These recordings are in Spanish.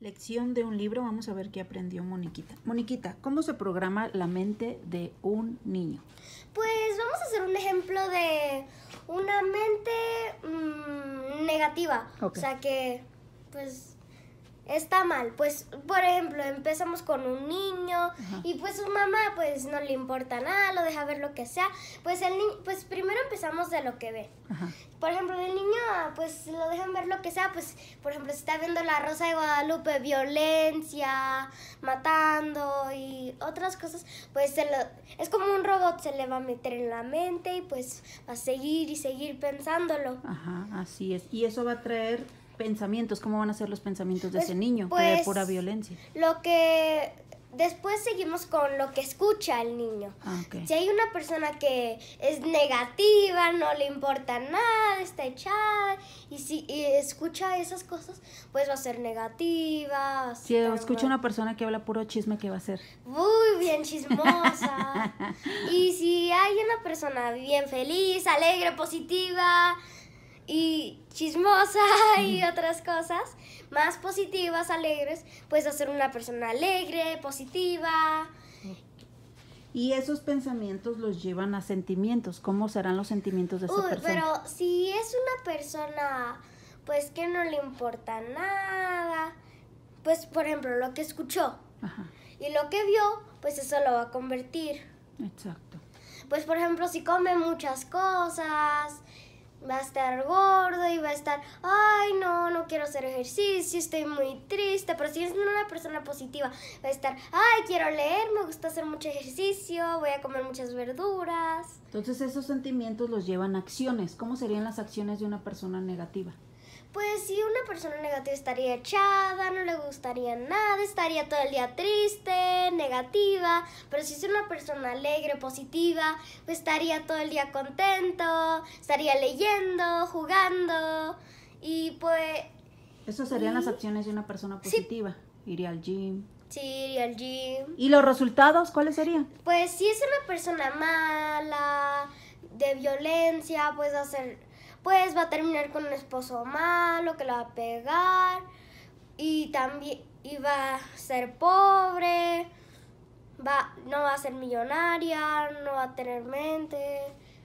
Lección de un libro, vamos a ver qué aprendió Moniquita. Moniquita, ¿cómo se programa la mente de un niño? Pues vamos a hacer un ejemplo de una mente mm, negativa. O sea que, pues, está mal. Pues, por ejemplo, empezamos con un niño y pues su mamá pues no le importa nada, lo deja ver lo que sea. Pues el pues primero empezamos de lo que ve. Por ejemplo, el niño pues lo dejan ver lo que sea, pues por ejemplo, si está viendo La Rosa de Guadalupe, violencia, matando y otras cosas, pues se lo, es como un robot, se le va a meter en la mente y pues va a seguir y seguir pensándolo. Ajá, así es. Y eso va a traer pensamientos, cómo van a ser los pensamientos de pues, ese niño, de pues, pura violencia. Lo que después seguimos con lo que escucha el niño. Ah, si hay una persona que es negativa, no le importa nada, está echada, y si escucha esas cosas, pues va a ser negativa. si escucha una persona que habla puro chisme, ¿qué va a ser? Muy bien chismosa. y si hay una persona bien feliz, alegre, positiva, y chismosa y otras cosas más positivas, alegres, Puedes hacer una persona alegre, positiva. Y esos pensamientos los llevan a sentimientos. ¿Cómo serán los sentimientos de esa persona? Pero si es una persona, pues que no le importa nada, pues por ejemplo lo que escuchó y lo que vio, pues eso lo va a convertir. Exacto. Pues por ejemplo si come muchas cosas, va a estar gordo y va a estar, ay no, no quiero hacer ejercicio, estoy muy triste, pero si es una persona positiva, va a estar, ay quiero leer, me gusta hacer mucho ejercicio, voy a comer muchas verduras. Entonces esos sentimientos los llevan a acciones. ¿Cómo serían las acciones de una persona negativa? pues si una persona negativa estaría echada, no le gustaría nada, estaría todo el día triste, negativa, pero si es una persona alegre, positiva, pues, estaría todo el día contento, estaría leyendo, jugando y pues... Esas serían las acciones de una persona positiva. Iría al gym. Sí, iría al gym. ¿Y los resultados cuáles serían? Pues si es una persona mala, de violencia, pues hacer pues va a terminar con un esposo malo que la va a pegar y también va a ser pobre, va, no va a ser millonaria, no va a tener mente,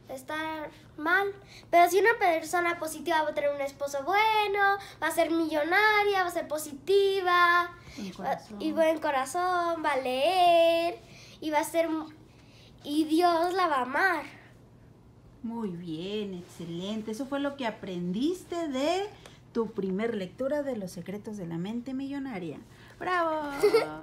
va a estar mal. Pero si una persona positiva va a tener un esposo bueno, va a ser millonaria, va a ser positiva y buen corazón, va a leer y va a ser y Dios la va a amar. Muy bien, excelente. Eso fue lo que aprendiste de tu primer lectura de Los secretos de la mente millonaria. ¡Bravo!